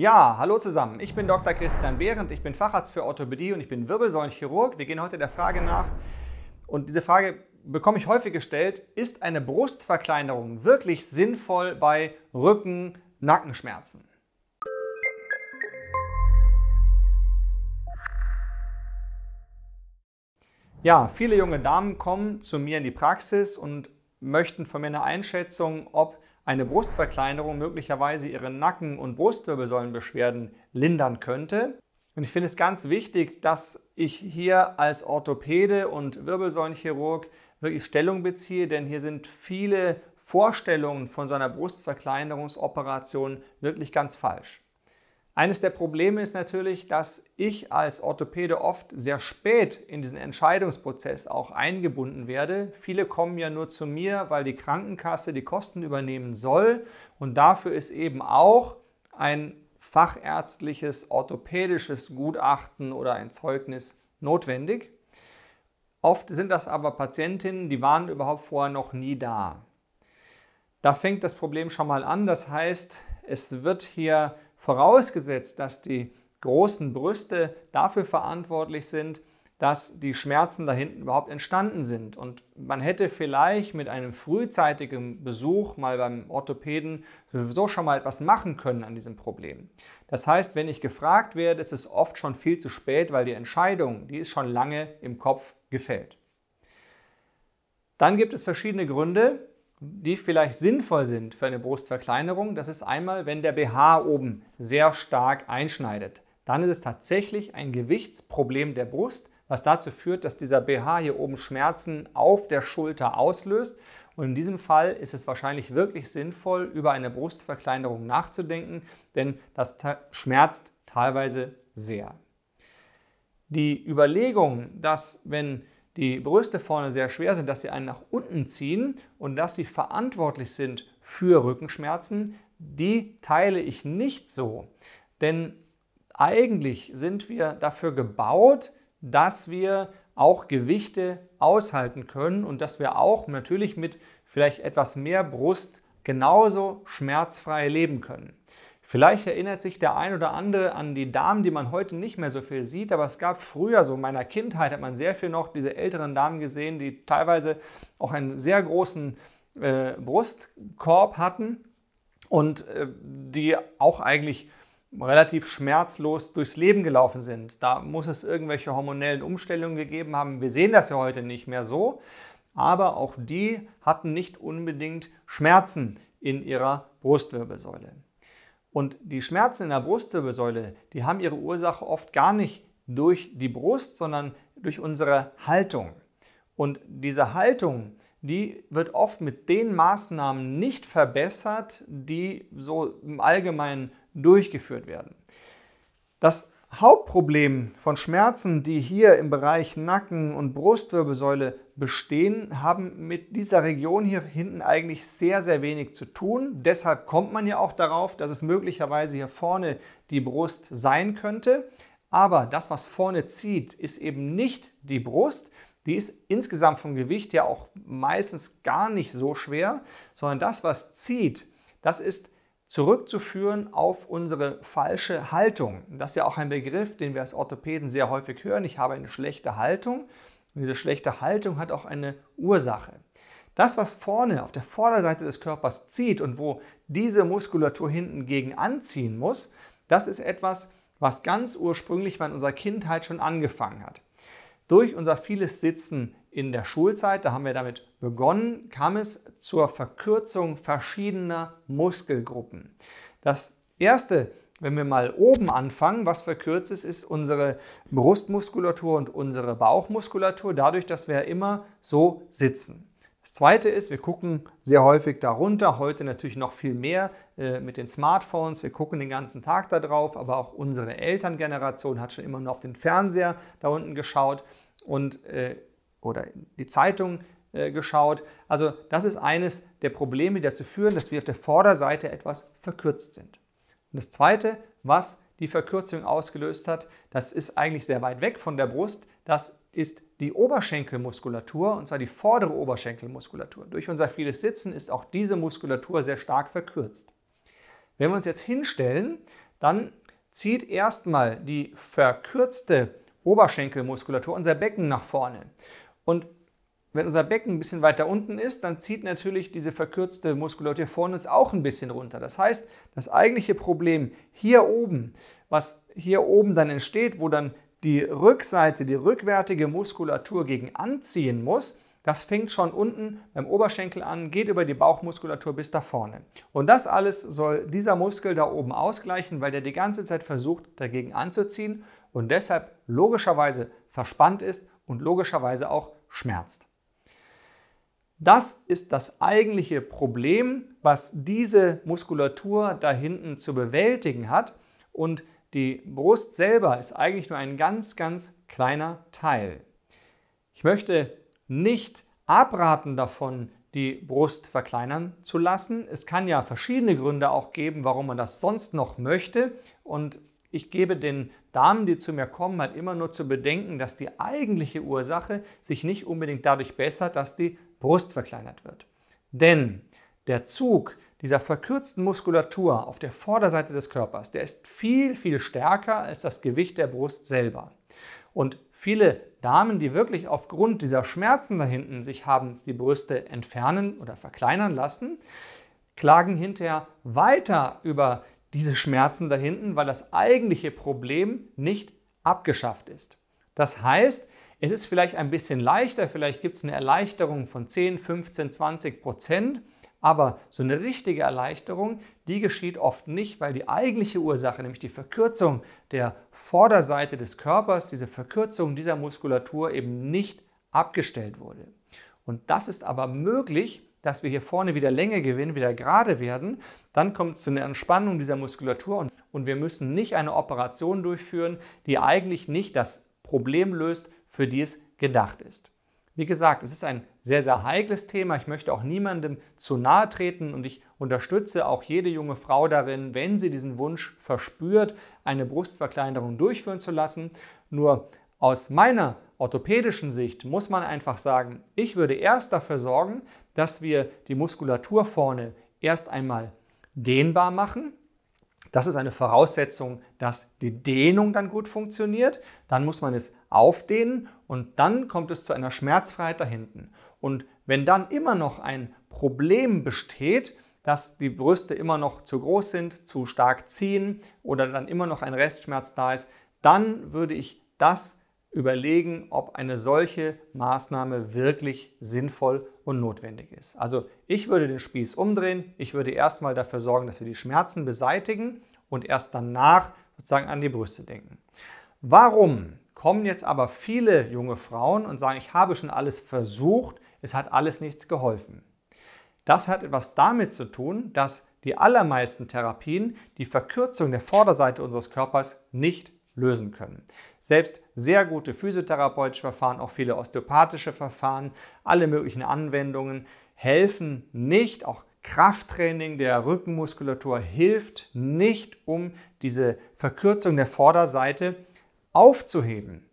Ja, hallo zusammen. Ich bin Dr. Christian Behrendt, ich bin Facharzt für Orthopädie und ich bin Wirbelsäulenchirurg. Wir gehen heute der Frage nach, und diese Frage bekomme ich häufig gestellt, ist eine Brustverkleinerung wirklich sinnvoll bei Rücken, Nackenschmerzen? Ja, viele junge Damen kommen zu mir in die Praxis und möchten von mir eine Einschätzung, ob eine Brustverkleinerung möglicherweise ihre Nacken- und Brustwirbelsäulenbeschwerden lindern könnte. Und ich finde es ganz wichtig, dass ich hier als Orthopäde und Wirbelsäulenchirurg wirklich Stellung beziehe, denn hier sind viele Vorstellungen von so einer Brustverkleinerungsoperation wirklich ganz falsch. Eines der Probleme ist natürlich, dass ich als Orthopäde oft sehr spät in diesen Entscheidungsprozess auch eingebunden werde. Viele kommen ja nur zu mir, weil die Krankenkasse die Kosten übernehmen soll und dafür ist eben auch ein fachärztliches orthopädisches Gutachten oder ein Zeugnis notwendig. Oft sind das aber Patientinnen, die waren überhaupt vorher noch nie da. Da fängt das Problem schon mal an. Das heißt, es wird hier Vorausgesetzt, dass die großen Brüste dafür verantwortlich sind, dass die Schmerzen da hinten überhaupt entstanden sind. Und man hätte vielleicht mit einem frühzeitigen Besuch mal beim Orthopäden sowieso schon mal etwas machen können an diesem Problem. Das heißt, wenn ich gefragt werde, ist es oft schon viel zu spät, weil die Entscheidung, die ist schon lange im Kopf gefällt. Dann gibt es verschiedene Gründe, die vielleicht sinnvoll sind für eine Brustverkleinerung, das ist einmal, wenn der BH oben sehr stark einschneidet. Dann ist es tatsächlich ein Gewichtsproblem der Brust, was dazu führt, dass dieser BH hier oben Schmerzen auf der Schulter auslöst. Und in diesem Fall ist es wahrscheinlich wirklich sinnvoll, über eine Brustverkleinerung nachzudenken, denn das schmerzt teilweise sehr. Die Überlegung, dass wenn die Brüste vorne sehr schwer sind, dass sie einen nach unten ziehen und dass sie verantwortlich sind für Rückenschmerzen, die teile ich nicht so. Denn eigentlich sind wir dafür gebaut, dass wir auch Gewichte aushalten können und dass wir auch natürlich mit vielleicht etwas mehr Brust genauso schmerzfrei leben können. Vielleicht erinnert sich der ein oder andere an die Damen, die man heute nicht mehr so viel sieht, aber es gab früher, so in meiner Kindheit, hat man sehr viel noch diese älteren Damen gesehen, die teilweise auch einen sehr großen äh, Brustkorb hatten und äh, die auch eigentlich relativ schmerzlos durchs Leben gelaufen sind. Da muss es irgendwelche hormonellen Umstellungen gegeben haben. Wir sehen das ja heute nicht mehr so, aber auch die hatten nicht unbedingt Schmerzen in ihrer Brustwirbelsäule. Und die Schmerzen in der Brustwirbelsäule, die haben ihre Ursache oft gar nicht durch die Brust, sondern durch unsere Haltung. Und diese Haltung, die wird oft mit den Maßnahmen nicht verbessert, die so im Allgemeinen durchgeführt werden. Das Hauptproblem von Schmerzen, die hier im Bereich Nacken und Brustwirbelsäule bestehen, haben mit dieser Region hier hinten eigentlich sehr, sehr wenig zu tun. Deshalb kommt man ja auch darauf, dass es möglicherweise hier vorne die Brust sein könnte. Aber das, was vorne zieht, ist eben nicht die Brust. Die ist insgesamt vom Gewicht ja auch meistens gar nicht so schwer, sondern das, was zieht, das ist die zurückzuführen auf unsere falsche Haltung. Das ist ja auch ein Begriff, den wir als Orthopäden sehr häufig hören. Ich habe eine schlechte Haltung. Und diese schlechte Haltung hat auch eine Ursache. Das, was vorne auf der Vorderseite des Körpers zieht und wo diese Muskulatur hinten gegen anziehen muss, das ist etwas, was ganz ursprünglich bei unserer Kindheit schon angefangen hat. Durch unser vieles Sitzen in der Schulzeit, da haben wir damit begonnen, kam es zur Verkürzung verschiedener Muskelgruppen. Das erste, wenn wir mal oben anfangen, was verkürzt ist, ist unsere Brustmuskulatur und unsere Bauchmuskulatur, dadurch, dass wir immer so sitzen. Das zweite ist, wir gucken sehr häufig darunter, heute natürlich noch viel mehr äh, mit den Smartphones. Wir gucken den ganzen Tag da drauf, aber auch unsere Elterngeneration hat schon immer nur auf den Fernseher da unten geschaut. Und äh, oder in die Zeitung äh, geschaut. Also das ist eines der Probleme, die dazu führen, dass wir auf der Vorderseite etwas verkürzt sind. Und das Zweite, was die Verkürzung ausgelöst hat, das ist eigentlich sehr weit weg von der Brust, das ist die Oberschenkelmuskulatur, und zwar die vordere Oberschenkelmuskulatur. Durch unser vieles Sitzen ist auch diese Muskulatur sehr stark verkürzt. Wenn wir uns jetzt hinstellen, dann zieht erstmal die verkürzte Oberschenkelmuskulatur unser Becken nach vorne. Und wenn unser Becken ein bisschen weiter unten ist, dann zieht natürlich diese verkürzte Muskulatur vorne uns auch ein bisschen runter. Das heißt, das eigentliche Problem hier oben, was hier oben dann entsteht, wo dann die Rückseite, die rückwärtige Muskulatur gegen anziehen muss, das fängt schon unten beim Oberschenkel an, geht über die Bauchmuskulatur bis da vorne. Und das alles soll dieser Muskel da oben ausgleichen, weil der die ganze Zeit versucht, dagegen anzuziehen und deshalb logischerweise verspannt ist und logischerweise auch schmerzt. Das ist das eigentliche Problem, was diese Muskulatur da hinten zu bewältigen hat. Und die Brust selber ist eigentlich nur ein ganz, ganz kleiner Teil. Ich möchte nicht abraten davon, die Brust verkleinern zu lassen. Es kann ja verschiedene Gründe auch geben, warum man das sonst noch möchte. Und ich gebe den Damen, die zu mir kommen, halt immer nur zu bedenken, dass die eigentliche Ursache sich nicht unbedingt dadurch bessert, dass die Brust verkleinert wird. Denn der Zug dieser verkürzten Muskulatur auf der Vorderseite des Körpers, der ist viel, viel stärker als das Gewicht der Brust selber. Und viele Damen, die wirklich aufgrund dieser Schmerzen da hinten sich haben die Brüste entfernen oder verkleinern lassen, klagen hinterher weiter über diese Schmerzen da hinten, weil das eigentliche Problem nicht abgeschafft ist. Das heißt, es ist vielleicht ein bisschen leichter, vielleicht gibt es eine Erleichterung von 10, 15, 20 Prozent, aber so eine richtige Erleichterung, die geschieht oft nicht, weil die eigentliche Ursache, nämlich die Verkürzung der Vorderseite des Körpers, diese Verkürzung dieser Muskulatur eben nicht abgestellt wurde. Und das ist aber möglich, dass wir hier vorne wieder Länge gewinnen, wieder gerade werden. Dann kommt es zu einer Entspannung dieser Muskulatur und, und wir müssen nicht eine Operation durchführen, die eigentlich nicht das Problem löst, für die es gedacht ist. Wie gesagt, es ist ein sehr, sehr heikles Thema. Ich möchte auch niemandem zu nahe treten und ich unterstütze auch jede junge Frau darin, wenn sie diesen Wunsch verspürt, eine Brustverkleinerung durchführen zu lassen. Nur aus meiner orthopädischen Sicht muss man einfach sagen, ich würde erst dafür sorgen, dass wir die Muskulatur vorne erst einmal dehnbar machen. Das ist eine Voraussetzung, dass die Dehnung dann gut funktioniert. Dann muss man es aufdehnen und dann kommt es zu einer Schmerzfreiheit da hinten. Und wenn dann immer noch ein Problem besteht, dass die Brüste immer noch zu groß sind, zu stark ziehen oder dann immer noch ein Restschmerz da ist, dann würde ich das überlegen, ob eine solche Maßnahme wirklich sinnvoll und notwendig ist. Also ich würde den Spieß umdrehen. Ich würde erstmal dafür sorgen, dass wir die Schmerzen beseitigen und erst danach sozusagen an die Brüste denken. Warum kommen jetzt aber viele junge Frauen und sagen, ich habe schon alles versucht, es hat alles nichts geholfen? Das hat etwas damit zu tun, dass die allermeisten Therapien die Verkürzung der Vorderseite unseres Körpers nicht lösen können. Selbst sehr gute physiotherapeutische Verfahren, auch viele osteopathische Verfahren, alle möglichen Anwendungen helfen nicht, auch Krafttraining der Rückenmuskulatur hilft nicht, um diese Verkürzung der Vorderseite aufzuheben.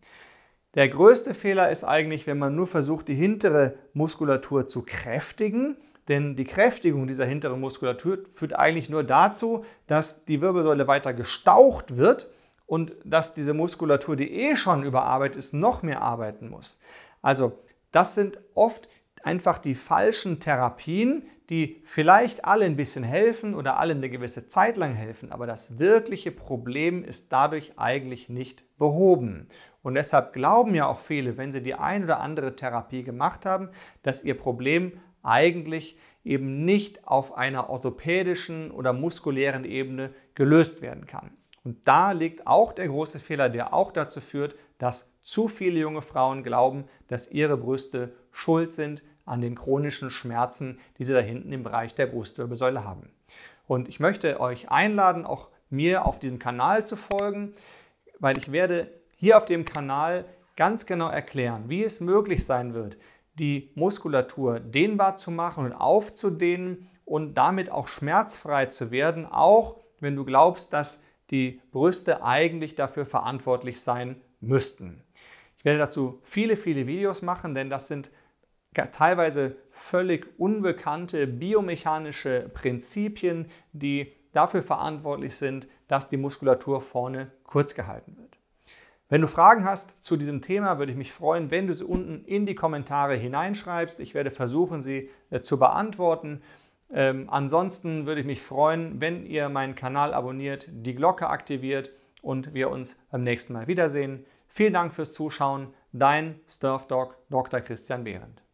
Der größte Fehler ist eigentlich, wenn man nur versucht, die hintere Muskulatur zu kräftigen, denn die Kräftigung dieser hinteren Muskulatur führt eigentlich nur dazu, dass die Wirbelsäule weiter gestaucht wird und dass diese Muskulatur, die eh schon überarbeitet ist, noch mehr arbeiten muss. Also das sind oft einfach die falschen Therapien, die vielleicht alle ein bisschen helfen oder alle eine gewisse Zeit lang helfen, aber das wirkliche Problem ist dadurch eigentlich nicht behoben. Und deshalb glauben ja auch viele, wenn sie die ein oder andere Therapie gemacht haben, dass ihr Problem eigentlich eben nicht auf einer orthopädischen oder muskulären Ebene gelöst werden kann. Und da liegt auch der große Fehler, der auch dazu führt, dass zu viele junge Frauen glauben, dass ihre Brüste schuld sind an den chronischen Schmerzen, die sie da hinten im Bereich der Brustwirbelsäule haben. Und ich möchte euch einladen, auch mir auf diesem Kanal zu folgen, weil ich werde hier auf dem Kanal ganz genau erklären, wie es möglich sein wird, die Muskulatur dehnbar zu machen und aufzudehnen und damit auch schmerzfrei zu werden, auch wenn du glaubst, dass die Brüste eigentlich dafür verantwortlich sein müssten. Ich werde dazu viele, viele Videos machen, denn das sind teilweise völlig unbekannte biomechanische Prinzipien, die dafür verantwortlich sind, dass die Muskulatur vorne kurz gehalten wird. Wenn du Fragen hast zu diesem Thema, würde ich mich freuen, wenn du sie unten in die Kommentare hineinschreibst. Ich werde versuchen, sie äh, zu beantworten. Ähm, ansonsten würde ich mich freuen, wenn ihr meinen Kanal abonniert, die Glocke aktiviert und wir uns beim nächsten Mal wiedersehen. Vielen Dank fürs Zuschauen. Dein Surf Dr. Christian Behrendt.